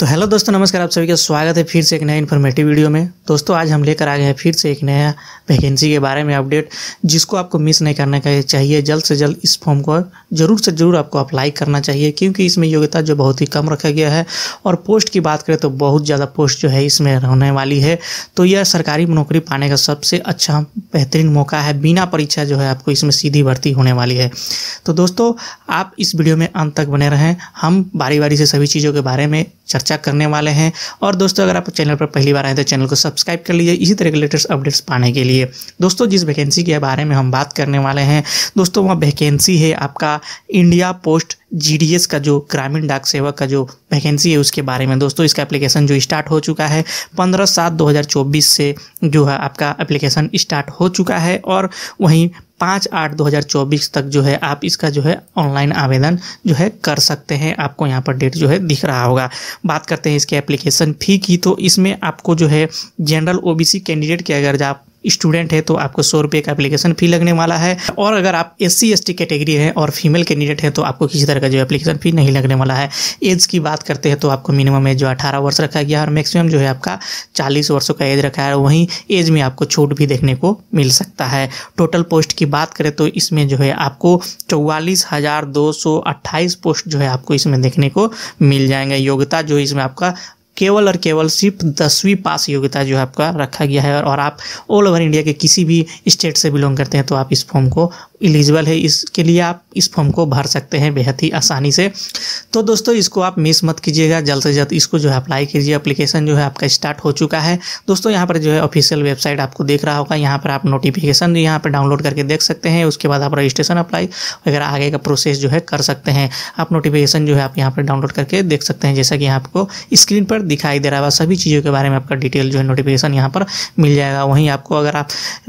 तो हेलो दोस्तों नमस्कार आप सभी का स्वागत है फिर से एक नए इन्फॉर्मेटिव वीडियो में दोस्तों आज हम लेकर आ गए हैं फिर से एक नया वैकेंसी के बारे में अपडेट जिसको आपको मिस नहीं करना चाहिए जल्द से जल्द इस फॉर्म को ज़रूर से ज़रूर आपको अप्लाई करना चाहिए क्योंकि इसमें योग्यता जो बहुत ही कम रखा गया है और पोस्ट की बात करें तो बहुत ज़्यादा पोस्ट जो है इसमें होने वाली है तो यह सरकारी नौकरी पाने का सबसे अच्छा बेहतरीन मौका है बिना परीक्षा जो है आपको इसमें सीधी भर्ती होने वाली है तो दोस्तों आप इस वीडियो में अंत तक बने रहें हम बारी बारी से सभी चीज़ों के बारे में चर्चा करने वाले हैं और दोस्तों अगर आप चैनल पर पहली बार आए तो चैनल को सब्सक्राइब कर लीजिए इसी तरह के लेटेस्ट अपडेट्स पाने के लिए दोस्तों जिस वैकेंसी के बारे में हम बात करने वाले हैं दोस्तों वह वैकेंसी है आपका इंडिया पोस्ट जी का जो ग्रामीण डाक सेवा का जो वैकेंसी है उसके बारे में दोस्तों इसका एप्लीकेशन जो स्टार्ट हो चुका है पंद्रह सात दो से जो है आपका एप्लीकेशन स्टार्ट हो चुका है और वहीं पाँच आठ दो हज़ार चौबीस तक जो है आप इसका जो है ऑनलाइन आवेदन जो है कर सकते हैं आपको यहाँ पर डेट जो है दिख रहा होगा बात करते हैं इसके एप्लीकेशन फ़ी की तो इसमें आपको जो है जनरल ओबीसी कैंडिडेट के अगर आप स्टूडेंट है तो आपको सौ रुपये का एप्लीकेशन फ़ी लगने वाला है और अगर आप S C S T category है और फीमेल कैंडिडेट हैं तो आपको किसी तरह का जो एप्लीकेशन फ़ी नहीं लगने वाला है एज की बात करते हैं तो आपको मिनिमम एज जो अठारह वर्ष रखा गया है और मैक्सिमम जो है आपका चालीस वर्षों का एज रखा है वहीं एज में आपको छूट भी देखने को मिल सकता है टोटल पोस्ट की बात करें तो इसमें जो है आपको चौवालीस हज़ार दो सौ अट्ठाईस पोस्ट जो है आपको इसमें देखने को मिल जाएंगे योग्यता जो इसमें आपका केवल और केवल सिर्फ दसवीं पास योग्यता जो है आपका रखा गया है और आप ऑल ओवर इंडिया के किसी भी स्टेट से बिलोंग करते हैं तो आप इस फॉर्म को एलिजिबल है इसके लिए आप इस फॉर्म को भर सकते हैं बेहद ही आसानी से तो दोस्तों इसको आप मिस मत कीजिएगा जल्द से जल्द इसको जो है अप्लाई कीजिए अप्लीकेशन जो है आपका स्टार्ट हो चुका है दोस्तों यहाँ पर जो है ऑफिशियल वेबसाइट आपको देख रहा होगा यहाँ पर आप नोटिफिकेशन यहाँ पर डाउनलोड करके देख सकते हैं उसके बाद आप रजिस्ट्रेशन अप्लाई वगैरह आगे का प्रोसेस जो है कर सकते हैं आप नोटिफिकेशन जो है आप यहाँ पर डाउनलोड करके देख सकते हैं जैसा कि आपको स्क्रीन पर दिखाई दे रहा है सभी चीज़ों के बारे में आपका डिटेल जो है नोटिफिकेशन यहाँ पर मिल जाएगा वहीं आपको अगर आप स्टेट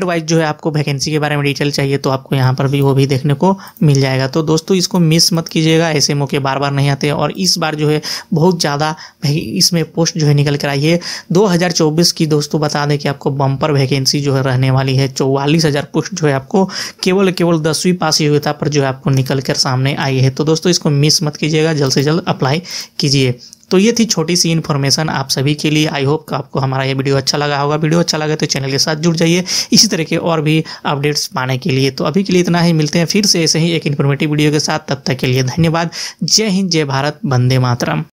हम्म, वाइज जो है आपको वैकेंसी के बारे में डिटेल चाहिए चाहिए तो आपको यहाँ पर भी वो भी देखने को मिल जाएगा तो दोस्तों इसको मिस मत कीजिएगा ऐसे मौके बार बार नहीं आते और इस बार जो है बहुत ज़्यादा इसमें पोस्ट जो है निकल कर आई है दो की दोस्तों बता दें कि आपको बम्पर वैकेंसी जो है रहने वाली है चौवालीस पोस्ट जो है आपको केवल केवल दसवीं पास योग्यता पर जो है आपको निकल कर सामने आई है तो दोस्तों इसको मिस मत कीजिएगा जल्द से जल्द अप्लाई कीजिए तो ये थी छोटी सी इन्फॉर्मेशन आप सभी के लिए आई होप आपको हमारा ये वीडियो अच्छा लगा होगा वीडियो अच्छा लगा तो चैनल के साथ जुड़ जाइए इसी तरह के और भी अपडेट्स पाने के लिए तो अभी के लिए इतना ही मिलते हैं फिर से ऐसे ही एक इन्फॉर्मेटिव वीडियो के साथ तब तक के लिए धन्यवाद जय हिंद जय भारत वंदे मातरम